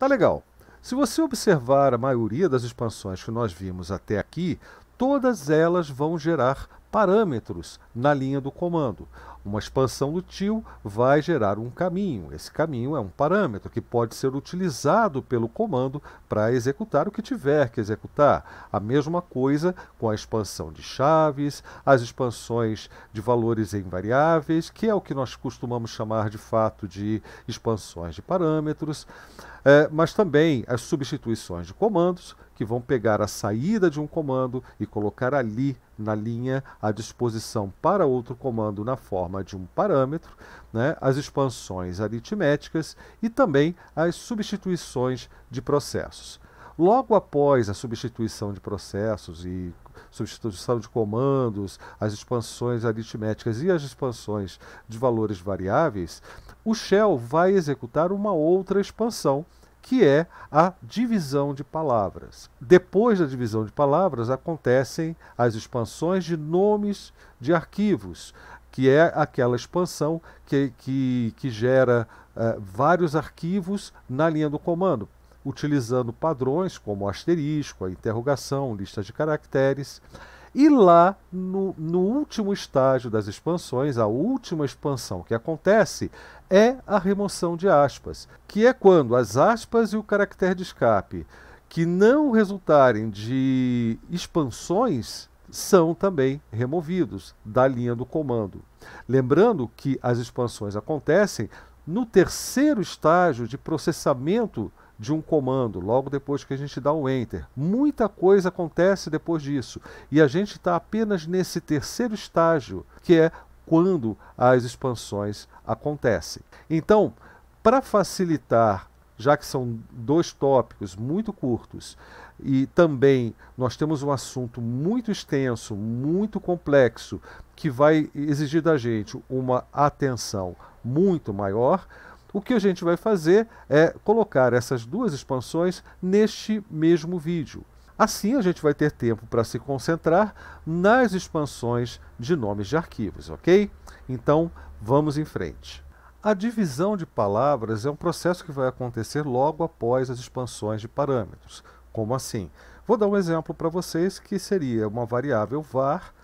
Tá legal. Se você observar a maioria das expansões que nós vimos até aqui, todas elas vão gerar parâmetros na linha do comando. Uma expansão do tio vai gerar um caminho. Esse caminho é um parâmetro que pode ser utilizado pelo comando para executar o que tiver que executar. A mesma coisa com a expansão de chaves, as expansões de valores em variáveis, que é o que nós costumamos chamar de fato de expansões de parâmetros, é, mas também as substituições de comandos, que vão pegar a saída de um comando e colocar ali na linha à disposição para outro comando na forma de um parâmetro, né, as expansões aritméticas e também as substituições de processos. Logo após a substituição de processos e substituição de comandos, as expansões aritméticas e as expansões de valores variáveis, o shell vai executar uma outra expansão que é a divisão de palavras. Depois da divisão de palavras acontecem as expansões de nomes de arquivos, que é aquela expansão que, que, que gera uh, vários arquivos na linha do comando, utilizando padrões como asterisco, a interrogação, lista de caracteres. E lá, no, no, último estágio das expansões, a última expansão que acontece é a remoção de aspas, que é quando as aspas e o caractere de escape que não resultarem de expansões são também removidos da linha do comando. Lembrando que as expansões acontecem no terceiro estágio de processamento de um comando logo depois que a gente dá o enter. Muita coisa acontece depois disso e a gente está apenas nesse terceiro estágio que é quando as expansões acontecem. Então, para facilitar, já que são dois tópicos muito curtos e também nós temos um assunto muito extenso, muito complexo, que vai exigir da gente uma atenção muito maior. O que a gente vai fazer é colocar essas duas expansões neste mesmo vídeo. Assim a gente vai ter tempo para se concentrar nas expansões de nomes de arquivos, ok? Então vamos em frente. A divisão de palavras é um processo que vai acontecer logo após as expansões de parâmetros. Como assim? Vou dar um exemplo para vocês que seria uma variável var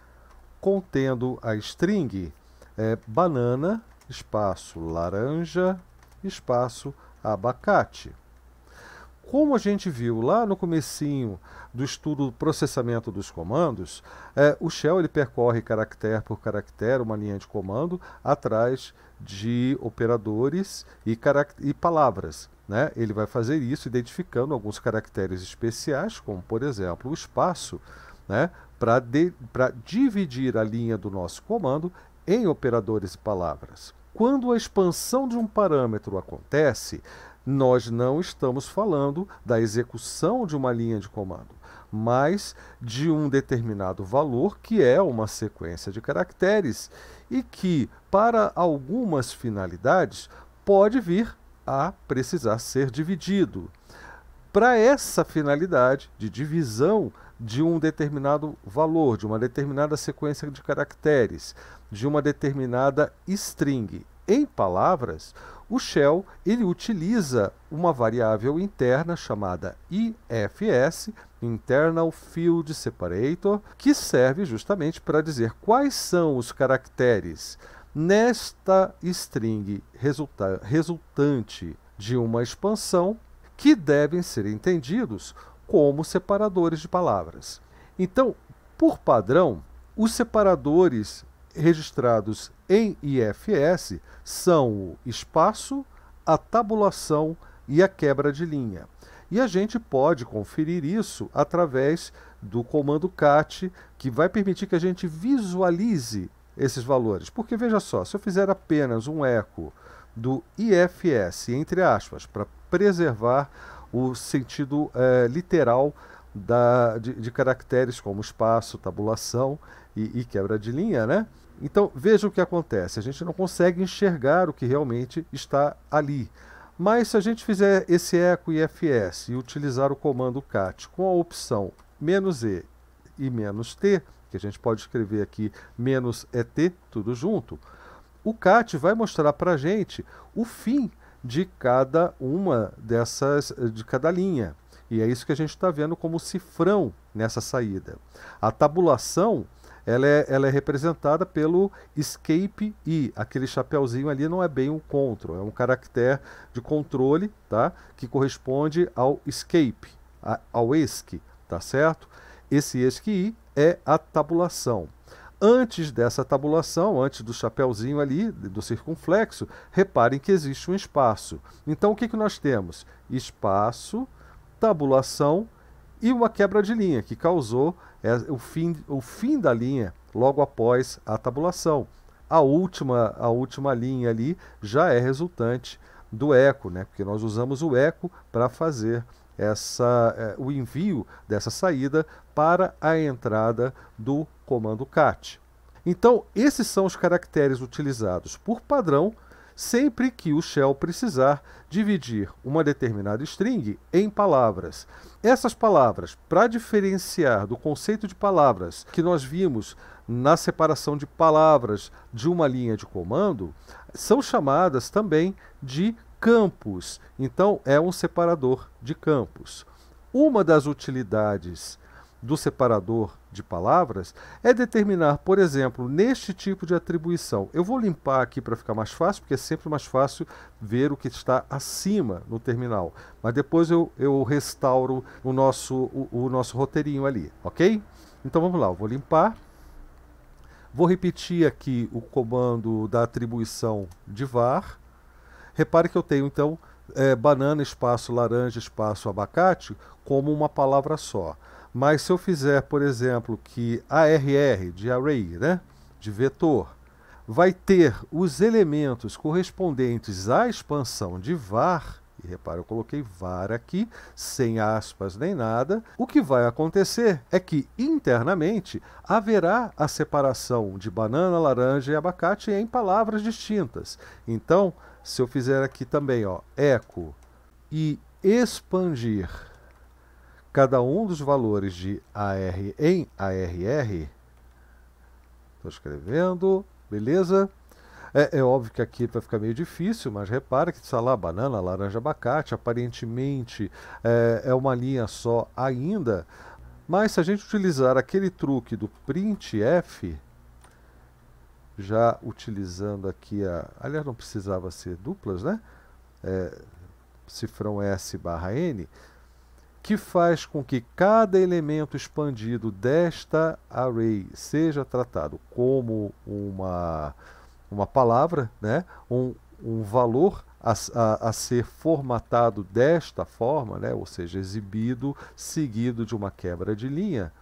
contendo a string é, banana, espaço laranja, espaço abacate. Como a gente viu lá no comecinho do estudo do processamento dos comandos, é, o shell ele percorre caractere por caractere uma linha de comando atrás de operadores e, e palavras. Né? Ele vai fazer isso identificando alguns caracteres especiais, como por exemplo o espaço, né? para dividir a linha do nosso comando em operadores e palavras. Quando a expansão de um parâmetro acontece, nós não estamos falando da execução de uma linha de comando, mas de um determinado valor que é uma sequência de caracteres e que, para algumas finalidades, pode vir a precisar ser dividido. Para essa finalidade de divisão de um determinado valor, de uma determinada sequência de caracteres, de uma determinada string. Em palavras, o shell ele utiliza uma variável interna chamada IFS, Internal Field Separator, que serve justamente para dizer quais são os caracteres nesta string resulta resultante de uma expansão que devem ser entendidos como separadores de palavras. Então, por padrão, os separadores registrados em IFS são o espaço, a tabulação e a quebra de linha. E a gente pode conferir isso através do comando cat, que vai permitir que a gente visualize esses valores. Porque veja só, se eu fizer apenas um eco do IFS, entre aspas, para preservar o sentido é, literal da, de, de, caracteres como espaço, tabulação e, e quebra de linha, né? Então veja o que acontece: a gente não consegue enxergar o que realmente está ali. Mas se a gente fizer esse eco IFS e utilizar o comando cat com a opção menos "-e", e menos "-t", que a gente pode escrever aqui menos "-et", tudo junto, o cat vai mostrar para a gente o fim de cada uma dessas, de cada linha. E é isso que a gente está vendo como cifrão nessa saída. A tabulação ela é, ela é representada pelo escape e Aquele chapéuzinho ali não é bem um control, é um caractere de controle, tá? Que corresponde ao escape, a, ao ESC, tá certo? Esse ESC é a tabulação. Antes dessa tabulação, antes do chapéuzinho ali, do circunflexo, reparem que existe um espaço. Então, o que, que nós temos? Espaço, tabulação e uma quebra de linha, que causou é, o fim, o fim da linha logo após a tabulação. A última, a última linha ali já é resultante do eco, né? porque nós usamos o eco para fazer essa, eh, o envio dessa saída para a entrada do comando cat. Então, esses são os caracteres utilizados por padrão sempre que o shell precisar dividir uma determinada string em palavras. Essas palavras, para diferenciar do conceito de palavras que nós vimos na separação de palavras de uma linha de comando, são chamadas também de campos. Então, é um separador de campos. Uma das utilidades do separador de palavras é determinar, por exemplo, neste tipo de atribuição. Eu vou limpar aqui para ficar mais fácil, porque é sempre mais fácil ver o que está acima no terminal. Mas depois eu, eu restauro o nosso, o, o nosso roteirinho ali, ok? Então vamos lá, eu vou limpar. Vou repetir aqui o comando da atribuição de var Repare que eu tenho então é, banana, espaço laranja, espaço abacate como uma palavra só. Mas se eu fizer, por exemplo, que ARR de array, né, de vetor, vai ter os elementos correspondentes à expansão de var, e repare, eu coloquei var aqui, sem aspas nem nada. O que vai acontecer é que internamente haverá a separação de banana, laranja e abacate em palavras distintas. Então, se eu fizer aqui também, ó, eco e expandir cada um dos valores de AR em ARR, estou escrevendo, beleza? É, é, óbvio que aqui vai ficar meio difícil, mas repara que, está lá, banana, laranja, abacate, aparentemente é, é uma linha só ainda, mas se a gente utilizar aquele truque do printf, já utilizando aqui a. Aliás, não precisava ser duplas, né? É, cifrão S barra N, que faz com que cada elemento expandido desta array seja tratado como uma, uma palavra, né? um, um valor a, a, a, ser formatado desta forma, né? ou seja, exibido seguido de uma quebra de linha.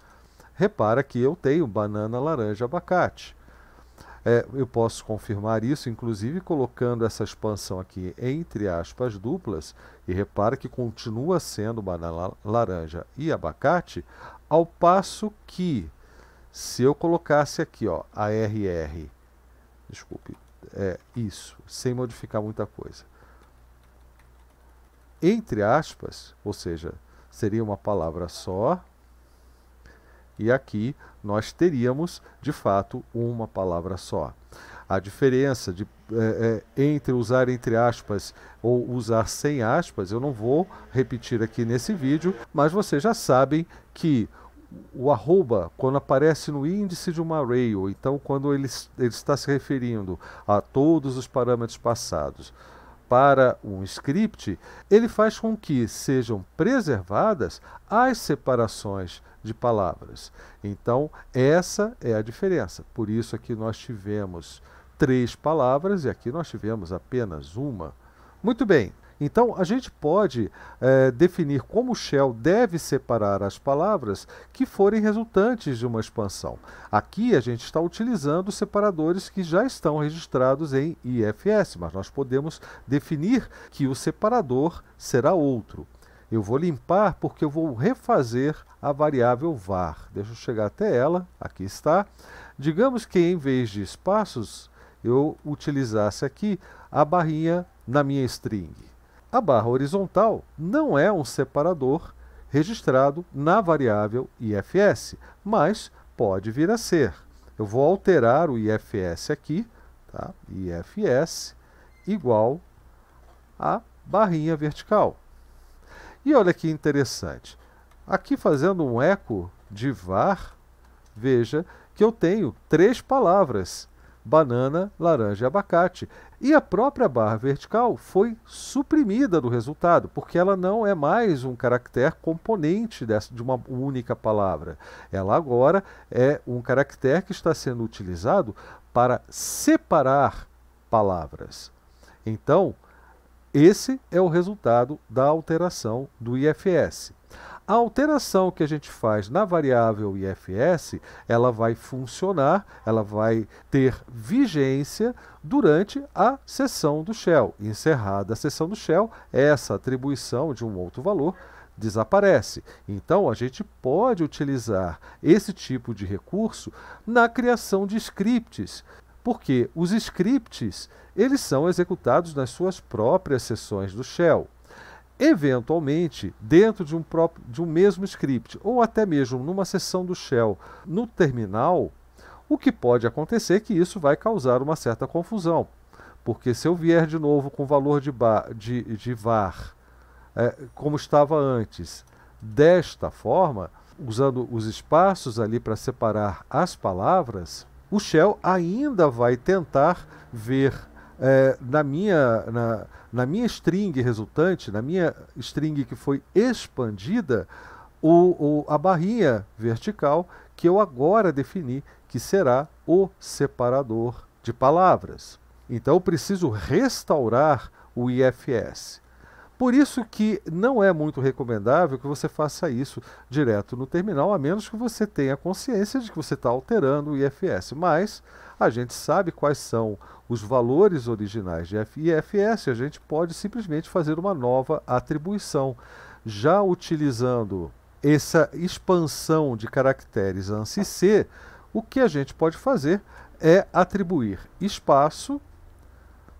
Repara que eu tenho banana, laranja, abacate. É, eu posso confirmar isso, inclusive colocando essa expansão aqui entre aspas duplas, e repara que continua sendo banana laranja e abacate, ao passo que se eu colocasse aqui ó, a RR, desculpe, é isso, sem modificar muita coisa, entre aspas, ou seja, seria uma palavra só, e aqui nós teríamos, de fato, uma palavra só. A diferença de, é, é, entre usar entre aspas ou usar sem aspas, eu não vou repetir aqui nesse vídeo, mas vocês já sabem que o arroba, quando aparece no índice de uma array, ou então quando ele, ele está se referindo a todos os parâmetros passados, para um script, ele faz com que sejam preservadas as separações de palavras. Então, essa é a diferença. Por isso aqui é nós tivemos três palavras e aqui nós tivemos apenas uma. Muito bem. Então, a gente pode é, definir como o Shell deve separar as palavras que forem resultantes de uma expansão. Aqui, a gente está utilizando separadores que já estão registrados em IFS, mas nós podemos definir que o separador será outro. Eu vou limpar porque eu vou refazer a variável var. Deixa eu chegar até ela, aqui está. Digamos que em vez de espaços, eu utilizasse aqui a barrinha na minha string. A barra horizontal não é um separador registrado na variável IFS, mas pode vir a ser. Eu vou alterar o IFS aqui, tá? IFS igual a barrinha vertical. E olha que interessante. Aqui fazendo um eco de var, veja que eu tenho três palavras: banana, laranja e abacate. E a própria barra vertical foi suprimida do resultado, porque ela não é mais um caractere componente dessa, de uma única palavra. Ela agora é um caractere que está sendo utilizado para separar palavras. Então, esse é o resultado da alteração do IFS. A alteração que a gente faz na variável IFS, ela vai funcionar, ela vai ter vigência durante a sessão do Shell. Encerrada a sessão do Shell, essa atribuição de um outro valor desaparece. Então, a gente pode utilizar esse tipo de recurso na criação de scripts, porque os scripts, eles são executados nas suas próprias sessões do shell eventualmente, dentro de um, próprio, de um mesmo script, ou até mesmo numa sessão do shell no terminal, o que pode acontecer é que isso vai causar uma certa confusão. Porque se eu vier de novo com o valor de, bar, de, de var, é, como estava antes, desta forma, usando os espaços ali para separar as palavras, o shell ainda vai tentar ver é, na, minha, na, na minha string resultante, na minha string que foi expandida, o, o, a barrinha vertical que eu agora defini que será o separador de palavras. Então eu preciso restaurar o IFS. Por isso que não é muito recomendável que você faça isso direto no terminal, a menos que você tenha consciência de que você está alterando o IFS. Mas a gente sabe quais são os valores originais de F e IFS, a gente pode simplesmente fazer uma nova atribuição, já utilizando essa expansão de caracteres ANSI C, o que a gente pode fazer é atribuir espaço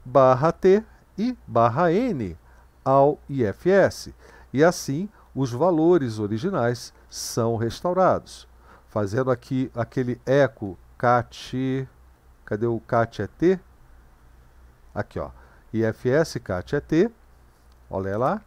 barra T e barra N ao IFS. E assim os valores originais são restaurados. Fazendo aqui aquele eco cat, cadê o cat é T? Aqui, ó. IFS CAT ET, olha lá,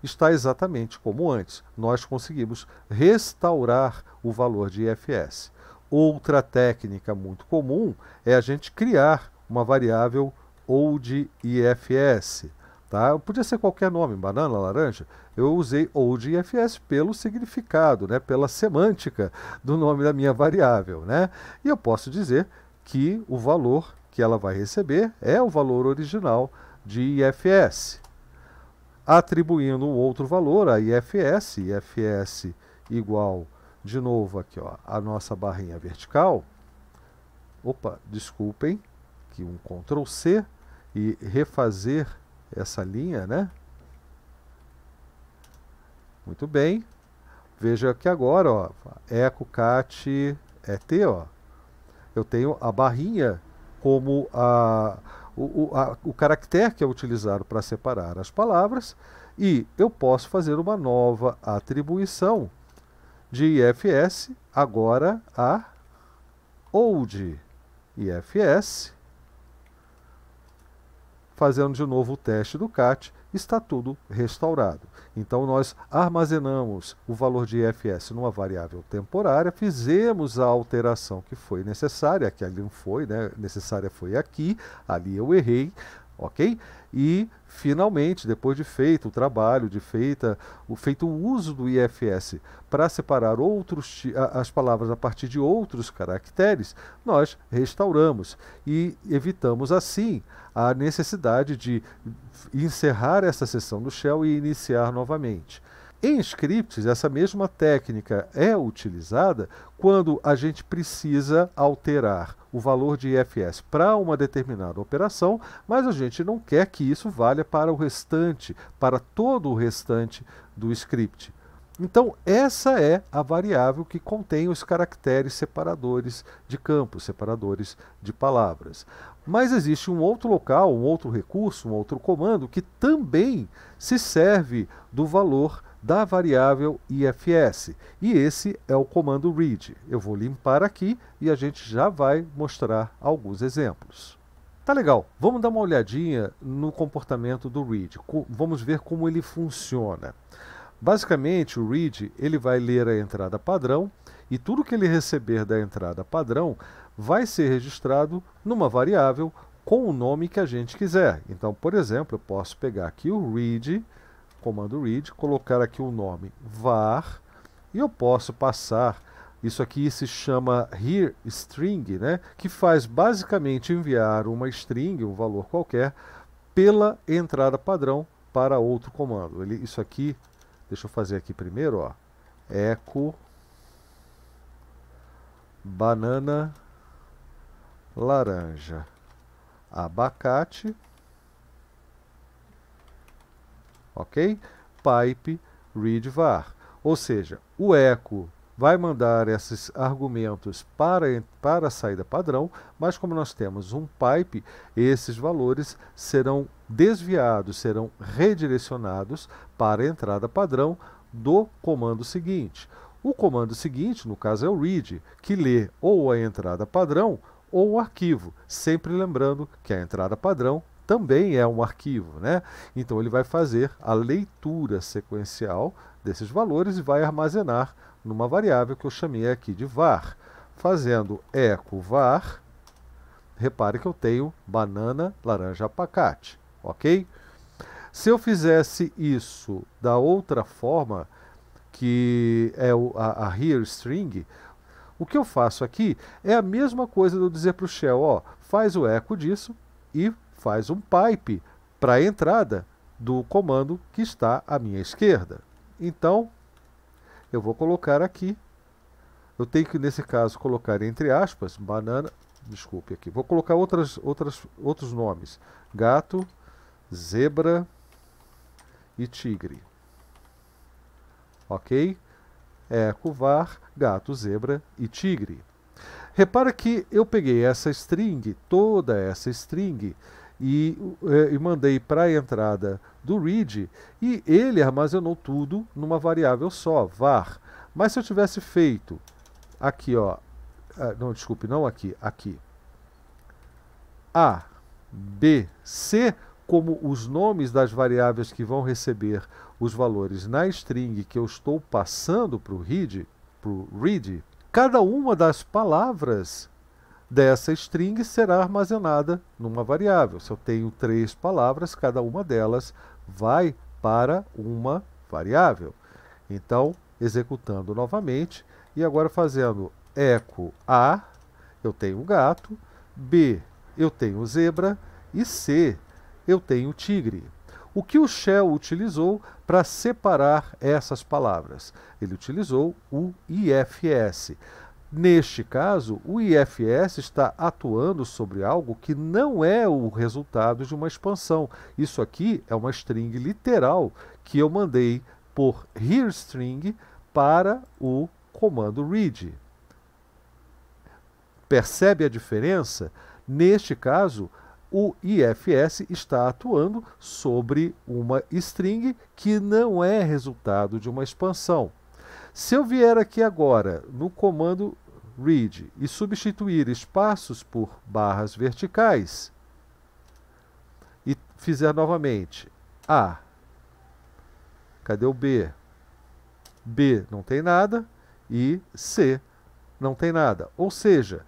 está exatamente como antes. Nós conseguimos restaurar o valor de IFS. Outra técnica muito comum é a gente criar uma variável old IFS. Tá? Podia ser qualquer nome, banana, laranja. Eu usei old IFS pelo significado, né? pela semântica do nome da minha variável. Né? E eu posso dizer que o valor que ela vai receber é o valor original de IFS. Atribuindo um outro valor a IFS, IFS igual, de novo aqui, ó, a nossa barrinha vertical. Opa, desculpem, que um Ctrl C e refazer essa linha, né? Muito bem. Veja que agora, ó, eco et, ó, eu tenho a barrinha como a, o, a, o caractere que é utilizado para separar as palavras, e eu posso fazer uma nova atribuição de IFS agora a old IFS, fazendo de novo o teste do CAT está tudo restaurado. Então nós armazenamos o valor de IFS numa variável temporária, fizemos a alteração que foi necessária, que ali não foi, né? Necessária foi aqui, ali eu errei, ok? e finalmente, depois de feito o trabalho, de feita, o feito o uso do IFS para separar outros as palavras a partir de outros caracteres, nós restauramos e evitamos assim a necessidade de encerrar essa sessão do shell e iniciar novamente. Em scripts, essa mesma técnica é utilizada quando a gente precisa alterar o valor de IFS para uma determinada operação, mas a gente não quer que isso valha para o restante, para todo o restante do script. Então, essa é a variável que contém os caracteres separadores de campos, separadores de palavras. Mas existe um outro local, um outro recurso, um outro comando que também se serve do valor da variável IFS. E esse é o comando read. Eu vou limpar aqui e a gente já vai mostrar alguns exemplos. Tá legal, vamos dar uma olhadinha no comportamento do read. Vamos ver como ele funciona. Basicamente, o read ele vai ler a entrada padrão e tudo que ele receber da entrada padrão vai ser registrado numa variável com o nome que a gente quiser. Então, por exemplo, eu posso pegar aqui o read comando read, colocar aqui o nome var e eu posso passar isso aqui se chama here string, né? que faz basicamente enviar uma string, um valor qualquer, pela entrada padrão para outro comando. Ele, isso aqui, deixa eu fazer aqui primeiro, ó, echo banana laranja abacate ok? Pipe read var. Ou seja, o echo vai mandar esses argumentos para, para a saída padrão, mas como nós temos um pipe, esses valores serão desviados, serão redirecionados para a entrada padrão do comando seguinte. O comando seguinte, no caso, é o read, que lê ou a entrada padrão ou o arquivo, sempre lembrando que a entrada padrão também é um arquivo, né? Então ele vai fazer a leitura sequencial desses valores e vai armazenar numa variável que eu chamei aqui de var, fazendo eco var. Repare que eu tenho banana, laranja, abacate, ok? Se eu fizesse isso da outra forma, que é a, a here string, o que eu faço aqui é a mesma coisa de eu dizer para o shell, ó, faz o eco disso e faz um pipe para a entrada do comando que está à minha esquerda. Então, eu vou colocar aqui, eu tenho que, nesse caso, colocar entre aspas, banana, desculpe aqui, vou colocar outras, outras, outros nomes, gato, zebra e tigre. Ok? Eco, var, gato, zebra e tigre. Repara que eu peguei essa string, toda essa string, e, eh, e mandei para a entrada do read e ele armazenou tudo numa variável só, var. Mas se eu tivesse feito aqui, ó, ah, não, desculpe, não aqui, aqui, A, B, C, como os nomes das variáveis que vão receber os valores na string que eu estou passando para o read, para o read, cada uma das palavras dessa string será armazenada numa variável. Se eu tenho três palavras, cada uma delas vai para uma variável. Então, executando novamente e agora fazendo eco A, eu tenho gato, B, eu tenho zebra e C, eu tenho tigre. O que o Shell utilizou para separar essas palavras? Ele utilizou o IFS. Neste caso, o IFS está atuando sobre algo que não é o resultado de uma expansão. Isso aqui é uma string literal que eu mandei por hereString para o comando read. Percebe a diferença? Neste caso, o IFS está atuando sobre uma string que não é resultado de uma expansão. Se eu vier aqui agora no comando read e substituir espaços por barras verticais e fizer novamente A, cadê o B? B não tem nada e C não tem nada. Ou seja,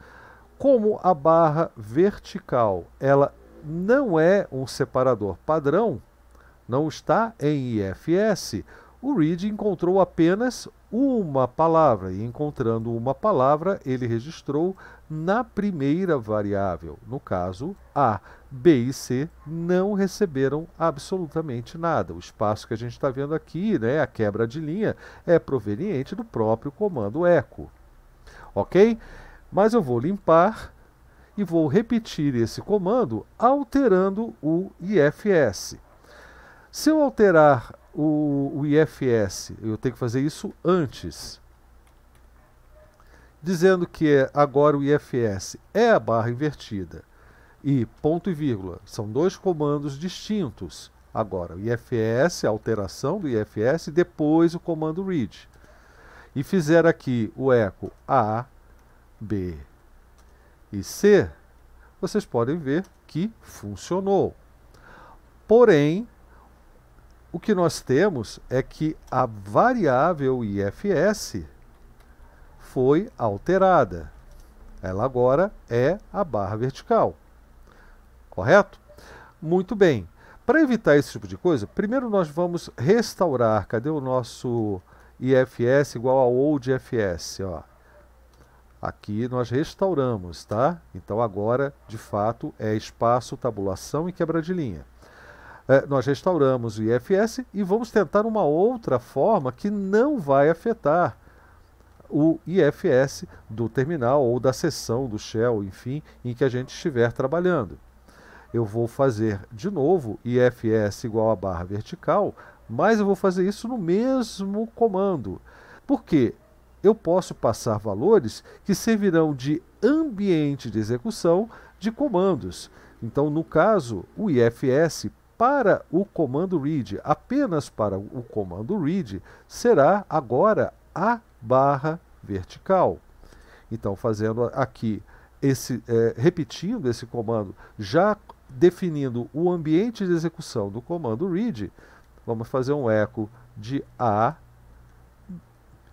como a barra vertical ela não é um separador padrão, não está em IFS, o Reed encontrou apenas uma palavra, e encontrando uma palavra, ele registrou na primeira variável. No caso, A, B e C não receberam absolutamente nada. O espaço que a gente está vendo aqui, né, a quebra de linha, é proveniente do próprio comando echo. Ok? Mas eu vou limpar e vou repetir esse comando alterando o IFS. Se eu alterar o, o IFS. Eu tenho que fazer isso antes. Dizendo que é agora o IFS é a barra invertida e ponto e vírgula são dois comandos distintos. Agora, o IFS, a alteração do IFS, depois o comando read. E fizer aqui o eco A, B e C, vocês podem ver que funcionou. Porém, o que nós temos é que a variável IFS foi alterada. Ela agora é a barra vertical. Correto? Muito bem. Para evitar esse tipo de coisa, primeiro nós vamos restaurar. Cadê o nosso IFS igual a old FS? Ó. Aqui nós restauramos, tá? Então agora, de fato, é espaço, tabulação e quebra de linha é, nós restauramos o IFS e vamos tentar uma outra forma que não vai afetar o IFS do terminal ou da seção do Shell, enfim, em que a gente estiver trabalhando. Eu vou fazer de novo IFS igual a barra vertical, mas eu vou fazer isso no mesmo comando. porque Eu posso passar valores que servirão de ambiente de execução de comandos. Então, no caso, o IFS para o comando read, apenas para o comando read, será agora a barra vertical. Então, fazendo aqui esse, é, repetindo esse comando, já definindo o ambiente de execução do comando read, vamos fazer um eco de a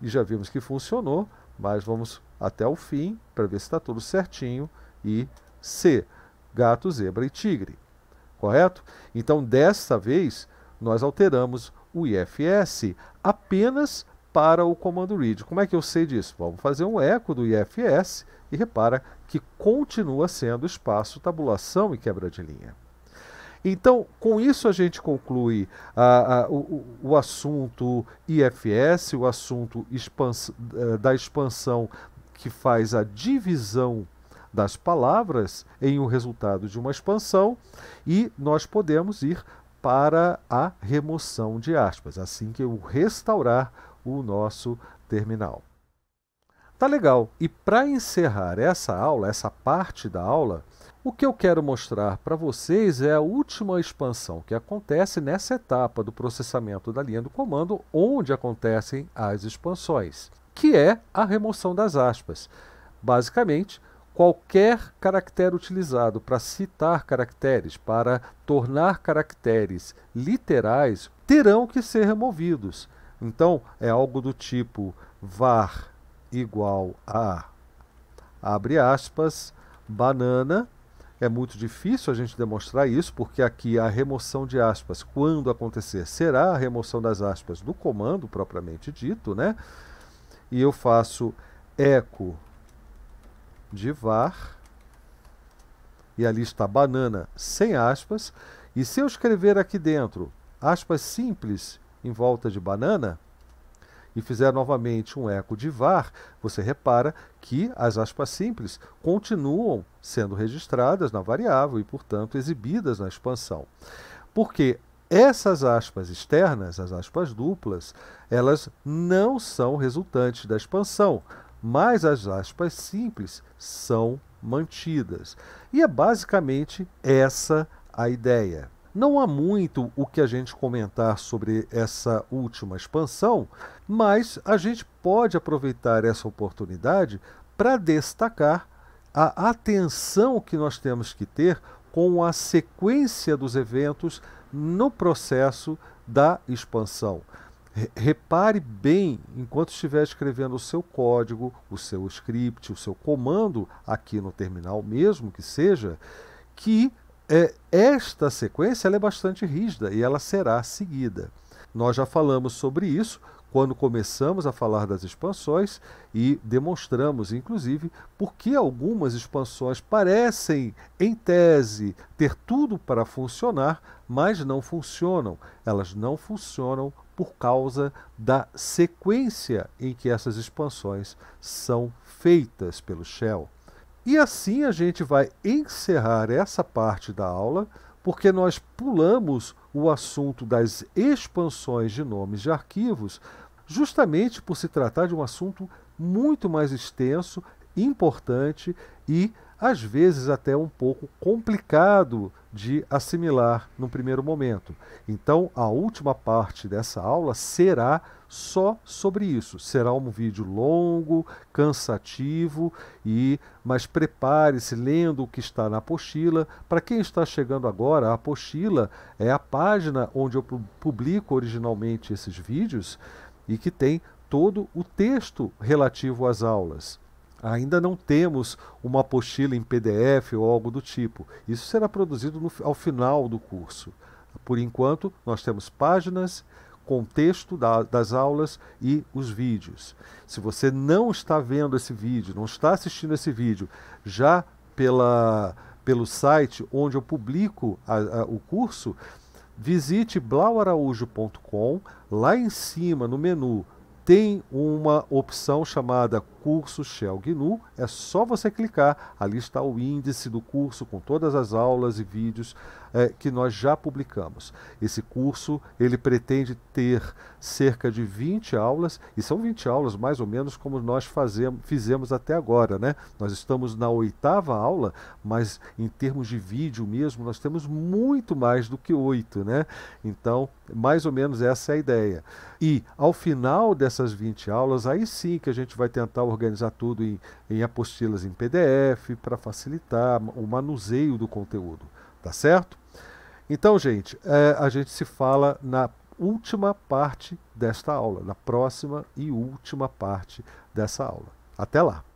e já vimos que funcionou, mas vamos até o fim para ver se está tudo certinho e c gato, zebra e tigre correto? Então, desta vez, nós alteramos o IFS apenas para o comando read. Como é que eu sei disso? Vamos fazer um eco do IFS e repara que continua sendo espaço, tabulação e quebra de linha. Então, com isso a gente conclui ah, ah, o, o, assunto IFS, o assunto expans eh, da expansão que faz a divisão das palavras em o um resultado de uma expansão e nós podemos ir para a remoção de aspas, assim que eu restaurar o nosso terminal. Tá legal. E para encerrar essa aula, essa parte da aula, o que eu quero mostrar para vocês é a última expansão que acontece nessa etapa do processamento da linha do comando, onde acontecem as expansões, que é a remoção das aspas. Basicamente, qualquer caractere utilizado para citar caracteres, para tornar caracteres literais, terão que ser removidos. Então, é algo do tipo var igual a abre aspas banana. É muito difícil a gente demonstrar isso, porque aqui a remoção de aspas, quando acontecer, será a remoção das aspas do comando propriamente dito, né? E eu faço eco de var, e ali está banana sem aspas, e se eu escrever aqui dentro aspas simples em volta de banana, e fizer novamente um eco de var, você repara que as aspas simples continuam sendo registradas na variável e, portanto, exibidas na expansão. Porque essas aspas externas, as aspas duplas, elas não são resultantes da expansão, mas as aspas simples são mantidas. E é basicamente essa a ideia. Não há muito o que a gente comentar sobre essa última expansão, mas a gente pode aproveitar essa oportunidade para destacar a atenção que nós temos que ter com a sequência dos eventos no processo da expansão. Repare bem, enquanto estiver escrevendo o seu código, o seu script, o seu comando, aqui no terminal mesmo que seja, que é, esta sequência é bastante rígida e ela será seguida. Nós já falamos sobre isso quando começamos a falar das expansões e demonstramos, inclusive, por que algumas expansões parecem, em tese, ter tudo para funcionar, mas não funcionam. Elas não funcionam por causa da sequência em que essas expansões são feitas pelo Shell. E assim a gente vai encerrar essa parte da aula, porque nós pulamos o assunto das expansões de nomes de arquivos, justamente por se tratar de um assunto muito mais extenso, importante e às vezes até um pouco complicado de assimilar no primeiro momento. Então, a última parte dessa aula será só sobre isso. Será um vídeo longo, cansativo e mas prepare-se lendo o que está na apostila. Para quem está chegando agora, a apostila é a página onde eu publico originalmente esses vídeos e que tem todo o texto relativo às aulas. Ainda não temos uma apostila em PDF ou algo do tipo. Isso será produzido no, ao final do curso. Por enquanto, nós temos páginas, contexto da, das aulas e os vídeos. Se você não está vendo esse vídeo, não está assistindo esse vídeo, já pela, pelo site onde eu publico a, a, o curso, visite blauaraújo.com. Lá em cima, no menu tem uma opção chamada Curso Shell GNU. É só você clicar, ali está o índice do curso com todas as aulas e vídeos é, que nós já publicamos. Esse curso ele pretende ter cerca de 20 aulas, e são 20 aulas mais ou menos como nós fazemos, fizemos até agora, né? Nós estamos na oitava aula, mas em termos de vídeo mesmo, nós temos muito mais do que oito, né? Então, mais ou menos essa é a ideia. E ao final dessas 20 aulas, aí sim que a gente vai tentar organizar tudo em, em apostilas em PDF para facilitar o manuseio do conteúdo, tá certo? Então, gente, é, a gente se fala na última parte desta aula, na próxima e última parte dessa aula. Até lá!